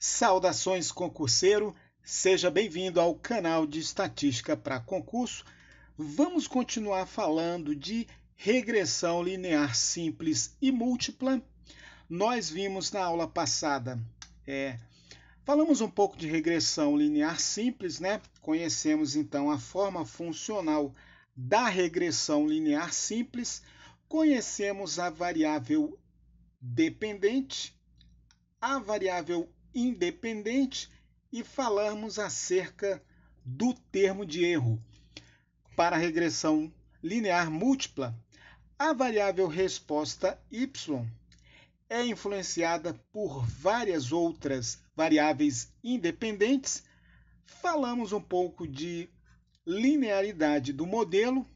Saudações, concurseiro! Seja bem-vindo ao canal de Estatística para Concurso. Vamos continuar falando de regressão linear simples e múltipla. Nós vimos na aula passada, é, falamos um pouco de regressão linear simples, né? Conhecemos então a forma funcional da regressão linear simples, conhecemos a variável dependente, a variável independente e falarmos acerca do termo de erro. Para a regressão linear múltipla, a variável resposta y é influenciada por várias outras variáveis independentes. Falamos um pouco de linearidade do modelo.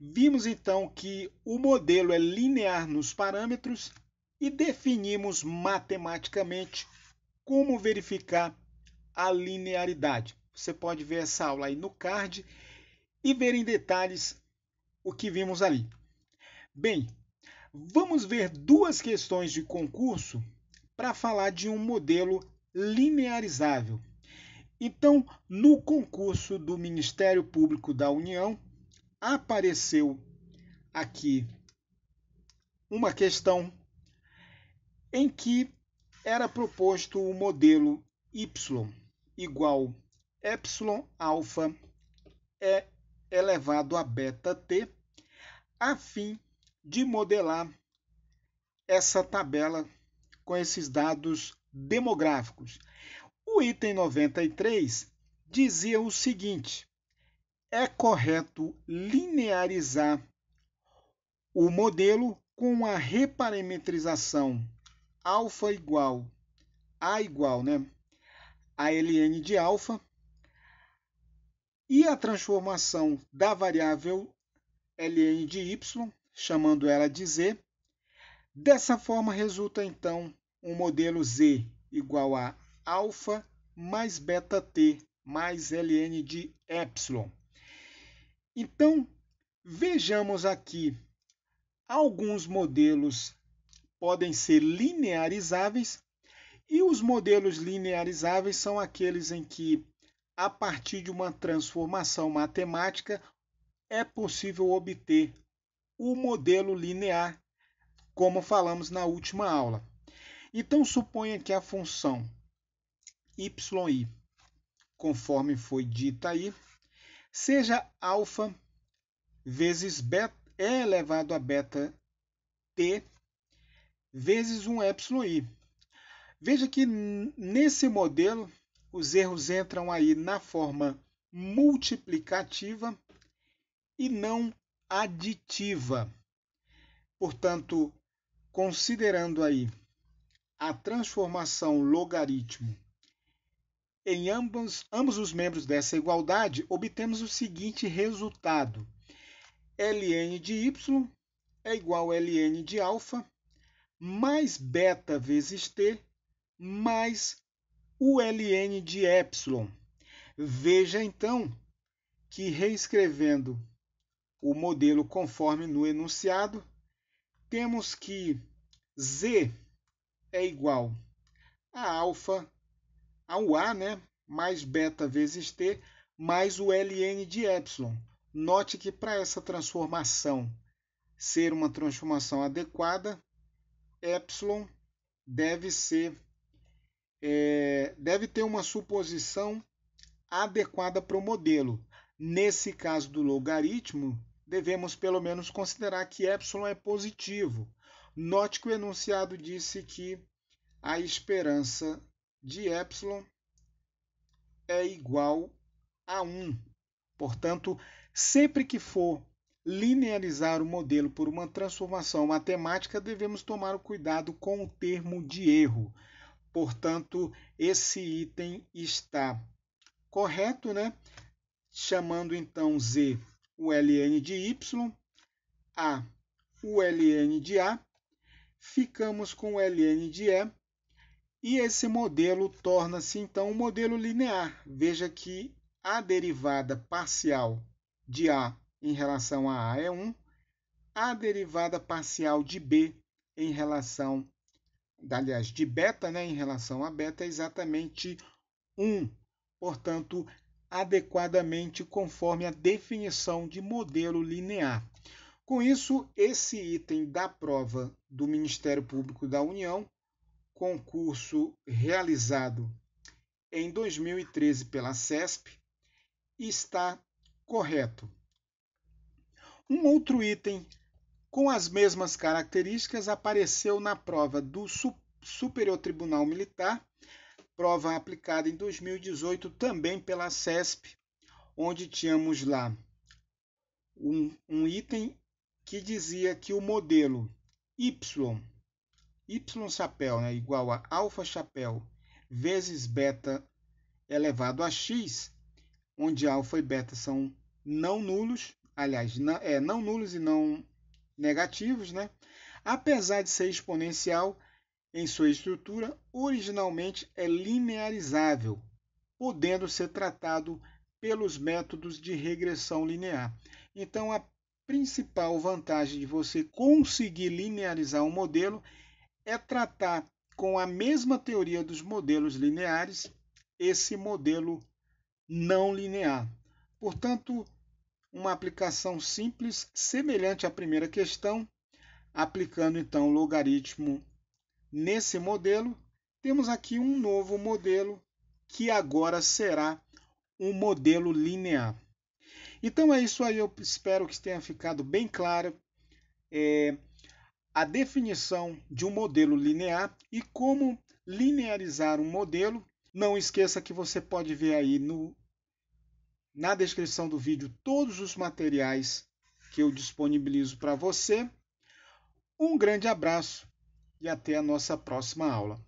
Vimos então que o modelo é linear nos parâmetros e definimos matematicamente como verificar a linearidade? Você pode ver essa aula aí no card e ver em detalhes o que vimos ali. Bem, vamos ver duas questões de concurso para falar de um modelo linearizável. Então, no concurso do Ministério Público da União, apareceu aqui uma questão em que era proposto o modelo y igual epsilon alfa é elevado a beta t, a fim de modelar essa tabela com esses dados demográficos. O item 93 dizia o seguinte: é correto linearizar o modelo com a reparametrização alfa igual a igual né, a ln de alfa e a transformação da variável ln de y, chamando ela de z. Dessa forma, resulta então um modelo z igual a alfa mais beta t mais ln de y. Então, vejamos aqui alguns modelos podem ser linearizáveis e os modelos linearizáveis são aqueles em que, a partir de uma transformação matemática, é possível obter o modelo linear, como falamos na última aula. Então, suponha que a função y, conforme foi dita aí, seja alfa vezes beta, e é elevado a beta t vezes um εi. Veja que nesse modelo os erros entram aí na forma multiplicativa e não aditiva. Portanto, considerando aí a transformação logaritmo em ambos, ambos os membros dessa igualdade, obtemos o seguinte resultado. ln de y é igual a ln de alfa mais beta vezes t mais o ln de ε. Veja então que reescrevendo o modelo conforme no enunciado, temos que z é igual a alfa ao a, né, mais beta vezes t, mais o ln de ε. Note que para essa transformação ser uma transformação adequada, epsilon deve ser é, deve ter uma suposição adequada para o modelo. Nesse caso do logaritmo, devemos pelo menos considerar que epsilon é positivo. Note que o enunciado disse que a esperança de epsilon é igual a 1. Portanto, sempre que for linearizar o modelo por uma transformação matemática, devemos tomar o cuidado com o termo de erro. Portanto, esse item está correto, né? Chamando então Z o ln de Y, A o ln de A, ficamos com o ln de E, e esse modelo torna-se então um modelo linear. Veja que a derivada parcial de A em relação a A é 1, a derivada parcial de B em relação, aliás, de beta né, em relação a beta é exatamente 1. Portanto, adequadamente conforme a definição de modelo linear. Com isso, esse item da prova do Ministério Público da União, concurso realizado em 2013 pela CESP, está correto. Um outro item com as mesmas características apareceu na prova do Superior Tribunal Militar, prova aplicada em 2018 também pela CESP, onde tínhamos lá um, um item que dizia que o modelo Y, Y chapéu, né, igual a alfa chapéu vezes beta elevado a x, onde alfa e beta são não nulos, aliás, não, é, não nulos e não negativos, né? apesar de ser exponencial em sua estrutura, originalmente é linearizável, podendo ser tratado pelos métodos de regressão linear. Então, a principal vantagem de você conseguir linearizar um modelo é tratar com a mesma teoria dos modelos lineares esse modelo não linear. Portanto, uma aplicação simples, semelhante à primeira questão, aplicando então o logaritmo nesse modelo, temos aqui um novo modelo que agora será um modelo linear. Então é isso aí, eu espero que tenha ficado bem claro é, a definição de um modelo linear e como linearizar um modelo. Não esqueça que você pode ver aí no na descrição do vídeo todos os materiais que eu disponibilizo para você. Um grande abraço e até a nossa próxima aula.